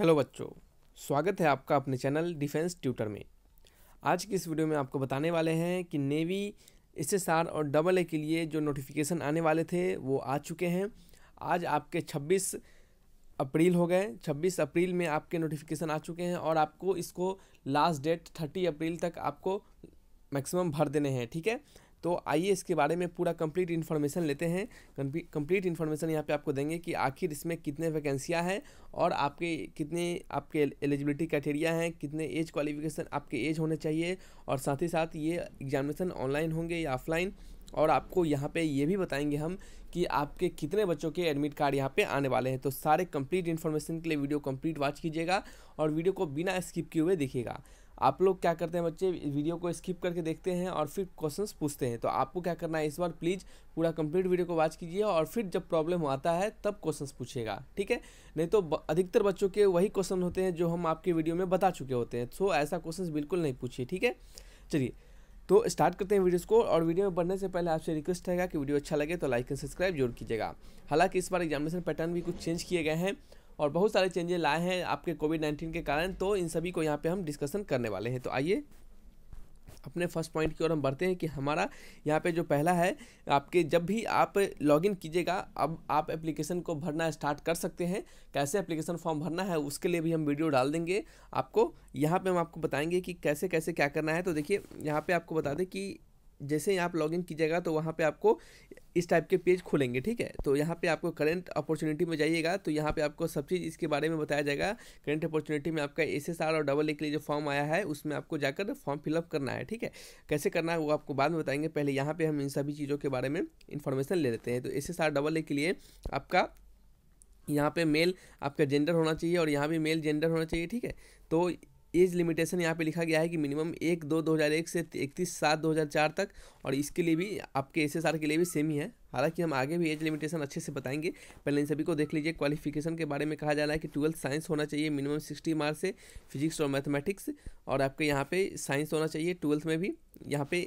hello बच्चों स्वागत है आपका अपने चैनल डिफेंस ट्यूटर में आज की इस वीडियो में आपको बताने वाले हैं कि नेवी एस एस आर और डबल ए के लिए जो नोटिफिकेशन आने वाले थे वो आ चुके हैं आज आपके 26 अप्रैल हो गए 26 अप्रैल में आपके नोटिफिकेशन आ चुके हैं और आपको इसको लास्ट डेट 30 अप्रैल तक आपको मैक्सिमम भर देने हैं ठीक है तो आइए इसके बारे में पूरा कंप्लीट इन्फॉर्मेशन लेते हैं कंप्लीट इन्फॉर्मेशन यहाँ पे आपको देंगे कि आखिर इसमें कितने वैकेंसियाँ हैं और आपके कितने आपके एलिजिबिलिटी क्राइटेरिया हैं कितने एज क्वालिफिकेशन आपके एज होने चाहिए और साथ ही साथ ये एग्जामिनेशन ऑनलाइन होंगे या ऑफलाइन और आपको यहाँ पे ये भी बताएंगे हम कि आपके कितने बच्चों के एडमिट कार्ड यहाँ पे आने वाले हैं तो सारे कंप्लीट इन्फॉर्मेशन के लिए वीडियो कंप्लीट वॉच कीजिएगा और वीडियो को बिना स्किप किए हुए देखिएगा आप लोग क्या करते हैं बच्चे वीडियो को स्किप करके देखते हैं और फिर क्वेश्चंस पूछते हैं तो आपको क्या करना है इस बार प्लीज़ पूरा कंप्लीट वीडियो को वॉच कीजिए और फिर जब प्रॉब्लम आता है तब क्वेश्चंस पूछेगा ठीक है नहीं तो अधिकतर बच्चों के वही क्वेश्चन होते हैं जो हम आपके वीडियो में बता चुके होते हैं सो तो ऐसा क्वेश्चन बिल्कुल नहीं पूछिए ठीक है चलिए तो स्टार्ट करते हैं वीडियोस को और वीडियो में बढ़ने से पहले आपसे रिक्वेस्ट रहेगा कि वीडियो अच्छा लगे तो लाइक एंड सब्सक्राइब जरूर कीजिएगा हालांकि इस बार एग्जामिनेशन पैटर्न भी कुछ चेंज किए गए हैं और बहुत सारे चेंजेज लाए हैं आपके कोविड नाइन्टीन के कारण तो इन सभी को यहाँ पर हम डिस्कसन करने वाले हैं तो आइए अपने फर्स्ट पॉइंट की ओर हम बढ़ते हैं कि हमारा यहाँ पे जो पहला है आपके जब भी आप लॉगिन कीजिएगा अब आप एप्लीकेशन को भरना स्टार्ट कर सकते हैं कैसे एप्लीकेशन फॉर्म भरना है उसके लिए भी हम वीडियो डाल देंगे आपको यहाँ पे हम आपको बताएंगे कि कैसे कैसे क्या करना है तो देखिए यहाँ पे आपको बता दें कि जैसे ही आप लॉगिन कीजिएगा तो वहाँ पे आपको इस टाइप के पेज खोलेंगे ठीक है तो यहाँ पे आपको करंट अपॉर्चुनिटी में जाइएगा तो यहाँ पे आपको सब चीज़ इसके बारे में बताया जाएगा करंट अपॉर्चुनिटी में आपका एस एस आर और डबल ए के लिए जो फॉर्म आया है उसमें आपको जाकर फॉर्म फिलअप करना है ठीक है कैसे करना है वो आपको बाद में बताएंगे पहले यहाँ पर हम इन सभी चीज़ों के बारे में इन्फॉर्मेशन ले लेते हैं तो S S R double A के लिए आपका यहाँ पे मेल आपका जेंडर होना चाहिए और यहाँ भी मेल जेंडर होना चाहिए ठीक है तो एज लिमिटेशन यहाँ पे लिखा गया है कि मिनिमम एक दो दो हज़ार एक से इकतीस सात दो हज़ार चार तक और इसके लिए भी आपके एस एस आर के लिए भी सेम ही है हालांकि हम आगे भी एज लिमिटेशन अच्छे से बताएंगे पहले इन सभी को देख लीजिए क्वालिफिकेशन के बारे में कहा जा रहा है कि ट्वेल्थ साइंस होना चाहिए मिनिमम सिक्सटी मार्क्स से फिजिक्स और मैथमेटिक्स और आपके यहाँ पे साइंस होना चाहिए ट्वेल्थ में भी यहाँ पे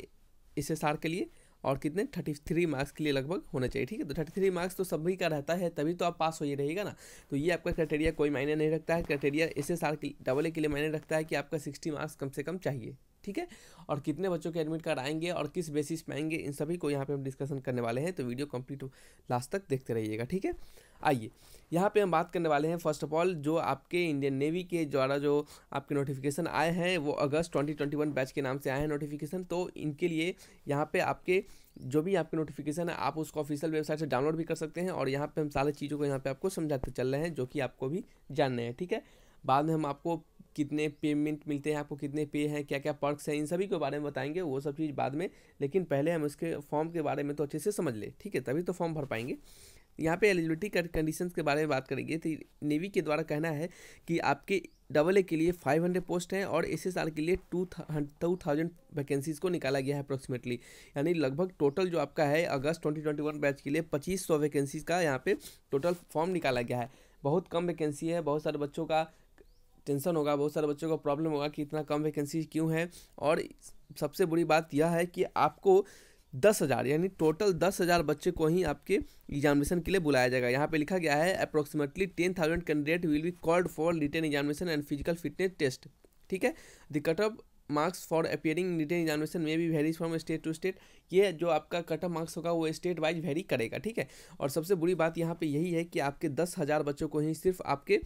एस एस आर के लिए और कितने थर्टी थ्री मार्क्स के लिए लगभग होना चाहिए ठीक है तो थर्टी थ्री मार्क्स तो सभी का रहता है तभी तो आप पास हो ही रहेगा ना तो ये आपका क्राइटेरिया कोई मायने नहीं रखता है criteria S S R double A के लिए मायने रखता है कि आपका सिक्सटी मार्क्स कम से कम चाहिए ठीक है और कितने बच्चों के एडमिट कार्ड आएंगे और किस बेसिस पे आएंगे इन सभी को यहाँ पे हम डिस्कशन करने वाले हैं तो वीडियो कंप्लीट लास्ट तक देखते रहिएगा ठीक है आइए यहाँ पे हम बात करने वाले हैं फर्स्ट ऑफ ऑल जो आपके इंडियन नेवी के द्वारा जो आपके नोटिफिकेशन आए हैं वो अगस्त 2021 बैच के नाम से आए हैं नोटिफिकेशन तो इनके लिए यहाँ पे आपके जो भी आपके नोटिफिकेशन है आप उसको ऑफिशियल वेबसाइट से डाउनलोड भी कर सकते हैं और यहाँ पे हम सारे चीज़ों को यहाँ पर आपको समझाते चल रहे हैं जो कि आपको भी जानना है ठीक है बाद में हम आपको कितने पेमेंट मिलते हैं आपको कितने पे हैं क्या क्या पर्क्स हैं इन सभी के बारे में बताएंगे वो सब चीज़ बाद में लेकिन पहले हम उसके फॉर्म के बारे में तो अच्छे से समझ लें ठीक है तभी तो फॉर्म भर पाएंगे यहाँ पे एलिजिबिलिटी कंडीशंस के बारे में बात करेंगे तो नेवी के द्वारा कहना है कि आपके डबल ए के लिए 500 पोस्ट हैं और एस एस आर के लिए टू टू थाउजेंड वैकेंसीज़ को निकाला गया है अप्रोक्सीमेटली यानी लगभग टोटल जो आपका है अगस्त 2021 बैच के लिए 2500 वैकेंसीज़ का यहाँ पे टोटल फॉर्म निकाला गया है बहुत कम वैकेंसी है बहुत सारे बच्चों का टेंशन होगा बहुत सारे बच्चों को प्रॉब्लम होगा कि इतना कम वैकेंसी क्यों है और सबसे बुरी बात यह है कि आपको दस हज़ार यानी टोटल दस हज़ार बच्चे को ही आपके एग्जामिनेशन के लिए बुलाया जाएगा यहाँ पे लिखा गया है approximately ten thousand candidate will be called for written examination and physical fitness test ठीक है the cut off marks for appearing written examination में भी varies from state to state ये जो आपका कट ऑफ मार्क्स होगा वो स्टेट वाइज वेरी करेगा ठीक है और सबसे बुरी बात यहाँ पे यही है कि आपके दस हज़ार बच्चों को ही सिर्फ आपके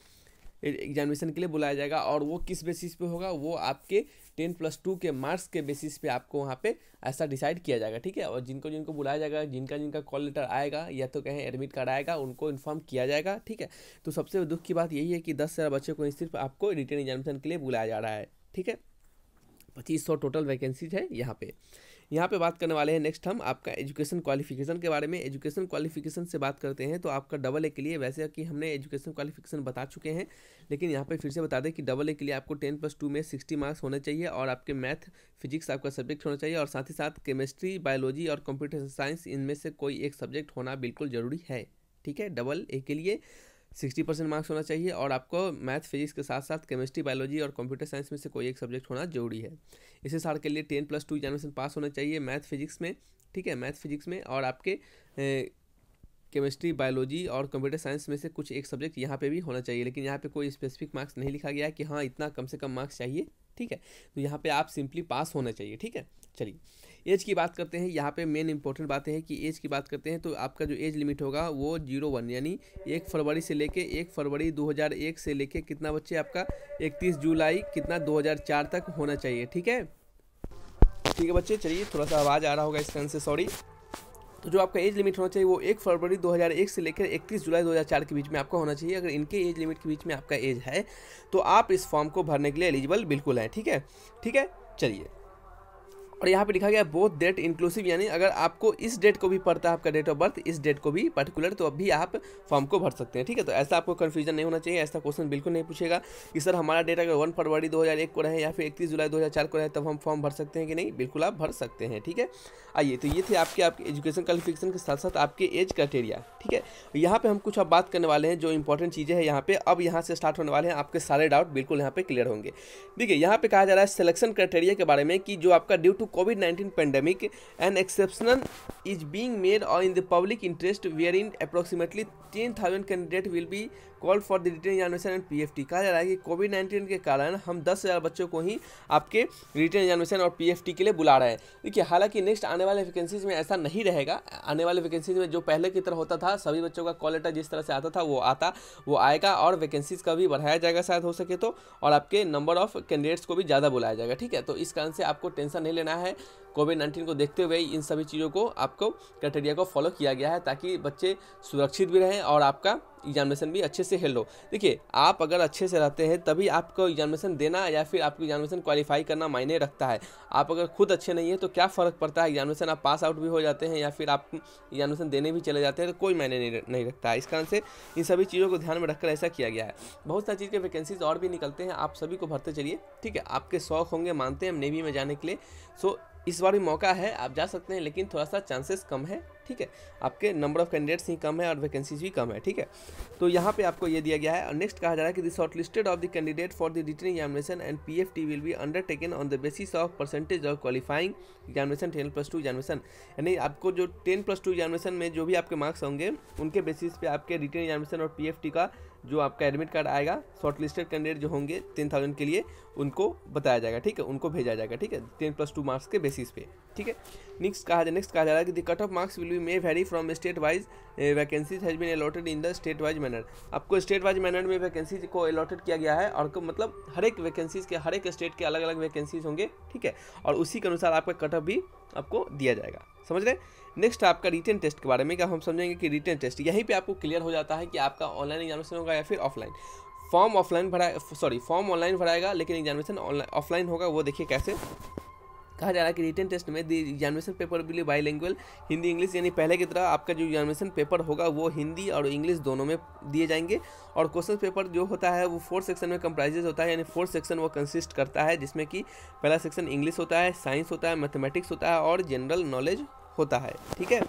एग्जामिनेशन के लिए बुलाया जाएगा और वो किस बेसिस पे होगा वो आपके टेन प्लस टू के मार्क्स के बेसिस पे आपको वहाँ पे ऐसा डिसाइड किया जाएगा ठीक है और जिनको जिनको बुलाया जाएगा जिनका जिनका कॉल लेटर आएगा या तो कहें एडमिट कार्ड आएगा उनको इन्फॉर्म किया जाएगा ठीक है तो सबसे दुख की बात यही है कि दस हज़ार बच्चों को सिर्फ आपको रिटर्न एग्जामिनेशन के लिए बुलाया जा रहा है ठीक है पच्चीस सौ टोटल वैकेंसीज है यहाँ पे यहाँ पे बात करने वाले हैं नेक्स्ट हम आपका एजुकेशन क्वालिफिकेशन के बारे में एजुकेशन क्वालिफिकेशन से बात करते हैं तो आपका डबल ए के लिए वैसे कि हमने एजुकेशन क्वालिफिकेशन बता चुके हैं लेकिन यहाँ पे फिर से बता दें कि डबल ए के लिए आपको टेन प्लस टू में सिक्सटी मार्क्स होने चाहिए और आपके मैथ फिजिक्स आपका सब्जेक्ट होना चाहिए और साथ ही साथ केमिस्ट्री बायोलॉजी और कंप्यूटर साइंस इनमें से कोई एक सब्जेक्ट होना बिल्कुल ज़रूरी है ठीक है डबल ए के लिए सिक्सटी परसेंट मार्क्स होना चाहिए और आपको मैथ फिजिक्स के साथ साथ केमिस्ट्री बायोलॉजी और कंप्यूटर साइंस में से कोई एक सब्जेक्ट होना जरूरी है इसे साल के लिए ten plus two examination pass होना चाहिए मैथ फिजिक्स में ठीक है मैथ फिजिक्स में और आपके केमिस्ट्री बायोलॉजी और कंप्यूटर साइंस में से कुछ एक सब्जेक्ट यहाँ पे भी होना चाहिए लेकिन यहाँ पे कोई स्पेसिफिक मार्क्स नहीं लिखा गया है कि हाँ इतना कम से कम मार्क्स चाहिए ठीक है तो यहाँ पे आप सिंपली पास होना चाहिए ठीक है चलिए एज की बात करते हैं यहाँ पे मेन इंपॉर्टेंट बातें हैं कि एज की बात करते हैं तो आपका जो एज लिमिट होगा वो जीरो वन यानी एक फरवरी से लेके एक फरवरी 2001 से लेके कितना बच्चे आपका 31 जुलाई कितना 2004 तक होना चाहिए ठीक है ठीक है बच्चे चलिए थोड़ा सा आवाज़ आ रहा होगा इस कारण से सॉरी तो जो आपका एज लिमिट होना चाहिए वो एक फरवरी 2001 से लेकर 31 जुलाई 2004 के बीच में आपका होना चाहिए अगर इनके एज लिमिट के बीच में आपका एज है तो आप इस फॉर्म को भरने के लिए एलिजिबल बिल्कुल हैं ठीक है ठीक है चलिए और यहाँ पे लिखा गया बोथ डेट इंक्लूसिव यानी अगर आपको इस डेट को भी पड़ता है आपका डेट ऑफ बर्थ इस डेट को भी पर्टिकुलर तो अभी आप फॉर्म को भर सकते हैं ठीक है तो ऐसा आपको कन्फ्यूजन नहीं होना चाहिए ऐसा क्वेश्चन बिल्कुल नहीं पूछेगा कि सर हमारा डेट अगर वन फरवरी दो को रहे या फिर इकतीस जुलाई दो को रहे तब हम फॉर्म भर सकते हैं कि नहीं बिल्कुल आप भर सकते हैं ठीक है आइए तो ये थे आपके आपके एजुकेशन क्वालिफिकेशन के साथ साथ आपके एज क्राइटेरिया ठीक है यहाँ पर हम कुछ अब बात करने वाले हैं जो इंपॉर्टेंट चीज़ें हैं यहाँ पे अब यहाँ से स्टार्ट होने वाले हैं आपके सारे डाउट बिल्कुल यहाँ पे क्लियर होंगे देखिए यहाँ पे कहा जा रहा है सिलेक्शन क्राइटेरिया के बारे में कि जो आपका due to COVID 19 pandemic, an exception is being made uh, in the public interest wherein approximately 10,000 candidates will be call for the written examination and PFT कहा जा रहा है कि कोविड नाइन्टीन के कारण हम दस हज़ार बच्चों को ही आपके रिटर्न एग्जामिनेशन और पीएफटी के लिए बुला रहे हैं देखिए हालांकि नेक्स्ट आने वाले वैकेंसीज में ऐसा नहीं रहेगा आने वाले वैकेंसीज में जो पहले की तरह होता था सभी बच्चों का कॉल लेटर जिस तरह से आता था वो आता वो आएगा और वैकेंसीज का भी बढ़ाया जाएगा शायद हो सके तो और आपके नंबर ऑफ कैंडिडेट्स को भी ज़्यादा बुलाया जाएगा ठीक है तो इस कारण से आपको टेंशन नहीं लेना है कोविड नाइन्टीन को देखते हुए इन सभी चीज़ों को आपको क्राइटेरिया को फॉलो किया गया है ताकि बच्चे सुरक्षित भी रहें और आपका एग्जामिनेशन भी अच्छे से हेल्ड हो देखिए आप अगर अच्छे से रहते हैं तभी आपको एग्जामिनेशन देना या फिर आपको एग्जामिनेशन क्वालिफाई करना मायने रखता है आप अगर खुद अच्छे नहीं है तो क्या फ़र्क पड़ता है एग्जामिनेशन आप पास आउट भी हो जाते हैं या फिर आप एग्जामिनेशन देने भी चले जाते हैं तो कोई मायने नहीं, नहीं रखता है इस कारण से इन सभी चीज़ों को ध्यान में रखकर ऐसा किया गया है बहुत सारी चीज़ के वैकेंसीज और भी निकलते हैं आप सभी को भरते चलिए ठीक है आपके शौक होंगे मानते हैं नेवी में जाने के लिए सो इस बार भी मौका है आप जा सकते हैं लेकिन थोड़ा सा चांसेस कम है ठीक है आपके नंबर ऑफ कैंडिडेट्स ही कम है और वैकेंसीज भी कम है ठीक है तो यहाँ पे आपको ये दिया गया है और नेक्स्ट कहा जा रहा है कि the short listed of the candidate for the written examination and P F T will be undertaken on the basis of percentage of qualifying examination ten plus two examination यानी आपको जो टेन प्लस टू एग्जामिनेशन में जो भी आपके marks होंगे उनके basis पे आपके रिटर्न एग्जामिनेशन और पी एफ टी का जो आपका एडमिट कार्ड आएगा शॉर्ट लिस्टेड कैंडिडेट जो होंगे टेन थाउजेंड के लिए उनको बताया जाएगा ठीक है उनको भेजा जाएगा ठीक है टेन प्लस टू मार्क्स के बेसिस पे ठीक है नेक्स्ट कहा जाए नेक्स्ट कहा जा रहा है कि cut off marks will be may vary from state wise vacancies has been allotted in the state wise manner आपको स्टेट वाइज मैनर में वैकेंसी को अलॉटेड किया गया है और मतलब हर एक वैकेंसीज के हर एक स्टेट के अलग अलग वैकेंसीज होंगे ठीक है और उसी के अनुसार आपका कट ऑफ भी आपको दिया जाएगा समझ रहे नेक्स्ट आपका रिटर्न टेस्ट के बारे में क्या हम समझेंगे कि रिटर्न टेस्ट यहीं पर आपको क्लियर हो जाता है कि आपका ऑनलाइन एग्जामिनेशन होगा या फिर ऑफलाइन फॉर्म ऑफलाइन भरा सॉरी फॉर्म ऑनलाइन भराएगा लेकिन एग्जामिनेशन ऑनलाइन ऑफलाइन होगा वो देखिए कैसे कहा जा रहा है कि रिटर्न टेस्ट में एग्जामिनेशन पेपर बिली बाई लैंग्वेज हिंदी इंग्लिश यानी पहले की तरह आपका जो एग्जामिनेशन पेपर होगा वो हिंदी और इंग्लिश दोनों में दिए जाएंगे और क्वेश्चन पेपर जो होता है वो फोर्थ सेक्शन में कंप्राइजेज होता है यानी फोर्थ सेक्शन वो कंसिस्ट करता है जिसमें कि पहला सेक्शन इंग्लिश होता है साइंस होता है मैथमेटिक्स होता है और जनरल नॉलेज होता है ठीक है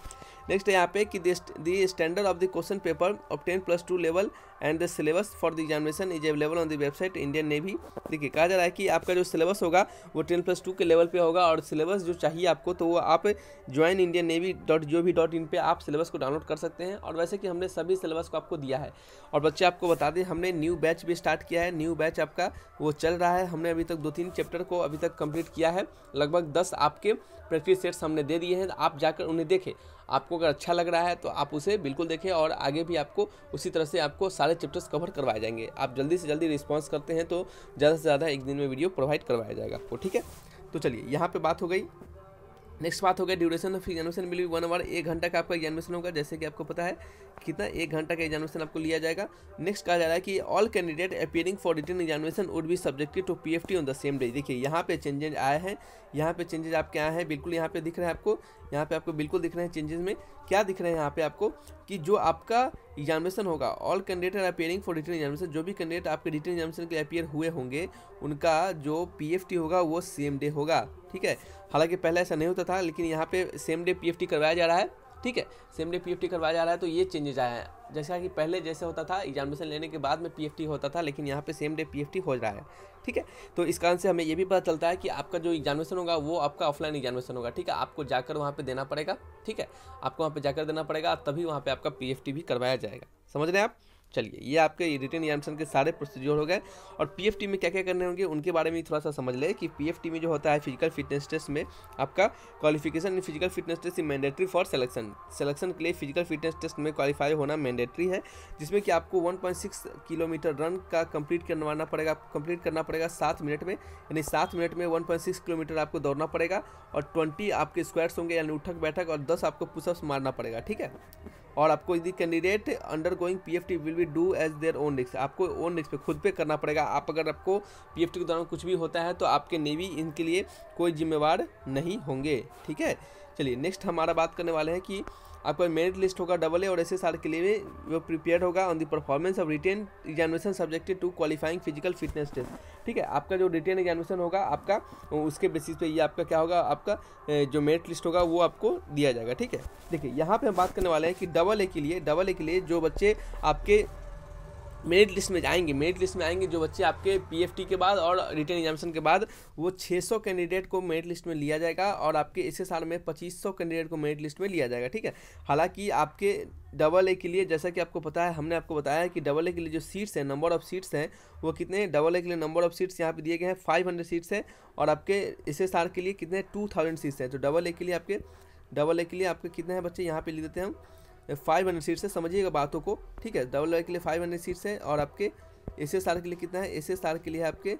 नेक्स्ट यहाँ पे कि the standard of the question paper of ten plus two level and the syllabus for the examination is available on the website Indian Navy देखिए कहा जा रहा है कि आपका जो सिलेबस होगा वो टेन प्लस टू के लेवल पे होगा और सिलेबस जो चाहिए आपको तो वो आप join Indian Navy dot G O V dot in पर आप सिलेबस को डाउनलोड कर सकते हैं और वैसे कि हमने सभी सिलेबस को आपको दिया है और बच्चे आपको बता दें हमने न्यू बैच भी स्टार्ट किया है न्यू बैच आपका वो चल रहा है हमने अभी तक दो तीन चैप्टर को अभी तक कंप्लीट किया है लगभग दस आपके प्रैक्टिस सेट्स हमने दे दिए हैं आप जाकर उन्हें देखें आपको अगर अच्छा लग रहा है तो आप उसे बिल्कुल देखें और आगे भी आपको उसी तरह से आपको सारे सारे चैप्टर्स कवर करवाए जाएंगे आप जल्दी से जल्दी रिस्पॉन्स करते हैं तो ज़्यादा से ज़्यादा एक दिन में वीडियो प्रोवाइड करवाया जाएगा आपको ठीक है तो चलिए यहाँ पर बात हो गई नेक्स्ट बात हो गया duration of examination will one hour एक घंटा का आपका एग्जामिनेशन होगा जैसे कि आपको पता है कितना एक घंटा का एग्जामिनेशन आपको लिया जाएगा नेक्स्ट कहा जा रहा है कि all candidate appearing for written examination would be subjected to P F T on the same day देखिए यहाँ पे चेंजेज आए हैं यहाँ पे चेंजेज आपके आए हैं बिल्कुल यहाँ पे दिख रहे हैं आपको यहाँ पे आपको बिल्कुल दिख रहे हैं चेंजेस में क्या दिख रहे हैं यहाँ पे आपको कि जो आपका एग्जामिनेशन होगा all candidate are appearing for written examination जो भी कैंडिडेट आपके रिटर्न एग्जामिनेशन के लिए अपेयर हुए होंगे उनका जो पी होगा वो सेम डे होगा ठीक है हालांकि पहले ऐसा नहीं होता था लेकिन यहाँ पे सेम डे पीएफटी करवाया जा रहा है ठीक है सेम डे पीएफटी करवाया जा रहा है तो ये चेंजेज आए हैं जैसा कि पहले जैसे होता था एग्जामिनेशन लेने के बाद में पीएफटी होता था लेकिन यहाँ पे सेम डे पीएफटी हो रहा है ठीक है तो इस कारण से हमें ये भी पता चलता है कि आपका जो एग्जामिनेशन होगा वो आपका ऑफलाइन एग्जामिनेशन होगा ठीक है आपको जाकर वहाँ पर देना पड़ेगा ठीक है आपको वहाँ पर जाकर देना पड़ेगा तभी वहाँ पर आपका पी भी करवाया जाएगा समझ रहे हैं आप चलिए ये आपके रिटर्न एग्जामेशन के सारे प्रोसीजर हो गए और पीएफटी में क्या क्या करने होंगे उनके बारे में थोड़ा सा समझ लें कि पीएफटी में जो होता है फिजिकल फिटनेस टेस्ट में आपका qualification physical fitness test is mandatory for selection selection के लिए फिजिकल फिटनेस टेस्ट में क्वालिफाई होना मैंडेटरी है जिसमें कि आपको वन किलोमीटर रन का कंप्लीट करवाना पड़ेगा कंप्लीट करना पड़ेगा सात मिनट में यानी सात मिनट में वन किलोमीटर आपको दौड़ना पड़ेगा और ट्वेंटी आपके स्क्वायर्स होंगे यानी उठक बैठक और दस आपको पुशअप्स मारना पड़ेगा ठीक है और आपको यदि candidate undergoing P F T will be do as their own रिक्स आपको ओन रिक्स पे खुद पे करना पड़ेगा आप अगर आपको पी एफ टी के दौरान कुछ भी होता है तो आपके नेवी इनके लिए कोई जिम्मेवार नहीं होंगे ठीक है चलिए नेक्स्ट हमारा बात करने वाले हैं कि आपका मेरिट लिस्ट होगा डबल ए और एस एस आर के लिए भी वो प्रिपेयर होगा on the performance of written examination subjected to qualifying physical fitness test ठीक है आपका जो रिटेन एग्जामिनेशन होगा आपका उसके बेसिस पे ये आपका क्या होगा आपका जो मेरिट लिस्ट होगा वो आपको दिया जाएगा ठीक है देखिए यहाँ पर हम बात करने वाले हैं कि डबल ए के लिए डबल ए के लिए जो बच्चे आपके मेरिट लिस्ट में जाएंगे मेरिट लिस्ट में आएंगे जो बच्चे आपके पीएफटी के बाद और रिटर्न एग्जामिशन के बाद वो 600 कैंडिडेट को मेरिट लिस्ट में लिया जाएगा और आपके इसी साल में 2500 कैंडिडेट को मेरिट लिस्ट में लिया जाएगा ठीक है हालांकि आपके डबल ए के लिए जैसा कि आपको पता है हमने आपको बताया कि डबल ए के लिए जो सीट्स हैं नंबर ऑफ़ सीट्स हैं वो कितने हैं डबल ए के लिए नंबर ऑफ़ सीट्स यहाँ पे दिए गए हैं फाइव सीट्स हैं और आपके इसे साल के लिए कितने थाउजेंड सीट्स हैं तो डबल ए के लिए आपके डबल ए के लिए आपके कितने हैं बच्चे यहाँ पे लिख देते हैं हम फाइव हंड्रेड सीट्स है समझिएगा बातों को ठीक है डबल वाई के लिए फाइव हंड्रेड सीट्स हैं और आपके एस एस आर के लिए कितना है एस एस आर के लिए आपके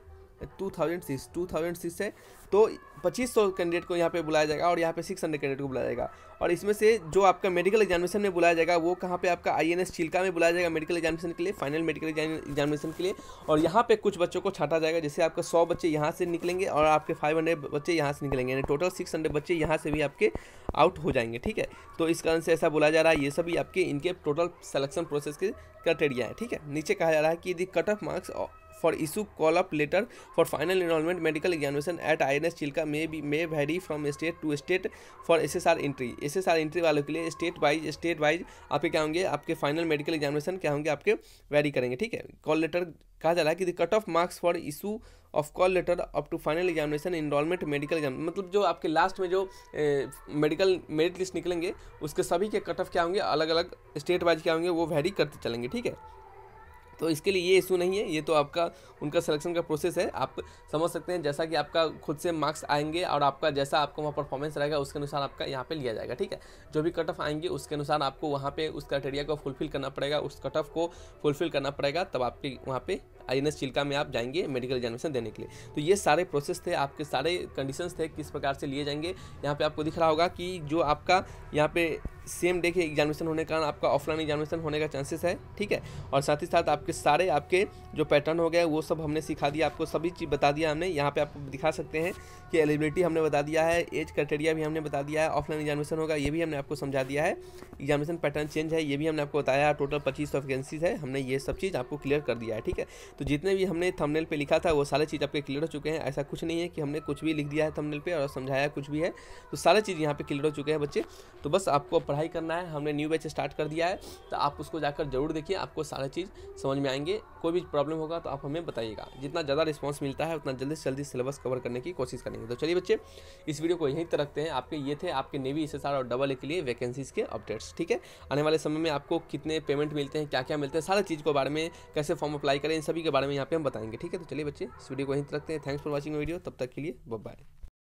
टू थाउजेंड सिक्स है तो पच्चीस सौ कैंडिडेट को यहाँ पे बुलाया जाएगा और यहाँ पे सिक्स हंड्रेड कैंडिडेट को बुलाया जाएगा और इसमें से जो आपका मेडिकल एग्जामिनेशन में बुलाया जाएगा वो कहाँ पे आपका आई एन चिल्का में बुलाया जाएगा मेडिकल एग्जामिनेशन के लिए फाइनल मेडिकल एग्जामिनेशन के लिए और यहाँ पे कुछ बच्चों को छाटा जाएगा जैसे आपका सौ बच्चे यहाँ से निकलेंगे और आपके फाइव हंड्रेड बच्चे यहाँ से निकलेंगे यानी टोटल सिक्स हंड्रेड बच्चे यहाँ से भी आपके आउट हो जाएंगे ठीक है तो इस कारण से ऐसा बोला जा रहा है ये सभी आपके इनके टोटल सेलेक्शन प्रोसेस के क्राइटेरिया है ठीक है नीचे कहा जा रहा है कि यदि cut off marks for issue call up letter for final enrolment medical examination at I N S Chilka may be may vary from state to state for S S R entry S S R entry वालों के लिए state wise state wise आपके क्या होंगे आपके final medical examination क्या होंगे आपके वेरी करेंगे ठीक है कॉल लेटर कहा जा रहा है कि the cut off marks for issue of call letter up to final examination enrolment medical exam मतलब जो आपके लास्ट में जो मेडिकल मेरिट लिस्ट निकलेंगे उसके सभी के कट ऑफ क्या होंगे अलग अलग स्टेट वाइज क्या होंगे वो वेरी करते चलेंगे ठीक है तो इसके लिए ये इशू नहीं है ये तो आपका उनका सिलेक्शन का प्रोसेस है आप समझ सकते हैं जैसा कि आपका खुद से मार्क्स आएंगे और आपका जैसा आपका वहाँ परफॉर्मेंस रहेगा उसके अनुसार आपका यहाँ पे लिया जाएगा ठीक है जो भी कट ऑफ आएंगे उसके अनुसार आपको वहाँ पे उस क्राइटेरिया को फुलफिल करना पड़ेगा उस कट ऑफ को फुलफिल करना पड़ेगा तब आपके वहाँ पर आई एन चिल्का में आप जाएंगे मेडिकल एग्जामिनेशन देने के लिए तो ये सारे प्रोसेस थे आपके सारे कंडीशन थे किस प्रकार से लिए जाएंगे यहाँ पर आपको दिख रहा होगा कि जो आपका यहाँ पे सेम डे के एग्जामिनेशन होने के कारण आपका ऑफलाइन एग्जामिनेशन होने का चांसेस है ठीक है और साथ ही साथ आपके सारे आपके जो पैटर्न हो गए वो सब हमने सिखा दिया आपको सभी चीज़ बता दिया हमने यहाँ पे आपको दिखा सकते हैं कि एलिजिबिलिटी हमने बता दिया है एज क्राइटेरिया भी हमने बता दिया है ऑफलाइन एग्जामिनेशन होगा ये भी हमने आपको समझा दिया है एग्जामिनेशन पैटर्न चेंज है ये भी हमने आपको बताया टोटल पच्चीस वैकेंसीज तो है हमने ये सब चीज़ आपको क्लियर कर दिया है ठीक है तो जितने भी हमने थंबनेल पे लिखा था वो सारी चीज़ आपके क्लियर हो चुके हैं ऐसा कुछ नहीं है कि हमने कुछ भी लिख दिया है थंबनेल पे और समझाया कुछ भी है तो सारे चीज़ यहाँ पे क्लियर हो चुके हैं बच्चे तो बस आपको पढ़ाई करना है हमने न्यू बैच स्टार्ट कर दिया है तो आप उसको जाकर जरूर देखिए आपको सारा चीज़ समझ में आएंगे कोई भी प्रॉब्लम होगा तो आप हमें बताइएगा जितना ज़्यादा रिस्पॉन्स मिलता है उतना जल्दी से जल्दी सिलेबस कवर करने की कोशिश करेंगे तो चलिए बच्चे इस वीडियो को यहीं तक रखते हैं आपके ये थे आपके नेवी एस और डबल ए के लिए वैकेंसीज के अपडेट्स ठीक है आने वाले समय में आपको कितने पेमेंट मिलते हैं क्या क्या मिलते हैं सारा चीज़ के बारे में कैसे फॉर्म अप्लाई करें इन सभी के बारे में यहाँ पे हम बताएंगे ठीक है तो चलिए बच्चे इस वीडियो को यहीं रखते हैं थैंक्स फॉर वॉचिंग वीडियो तब तक के लिए बाय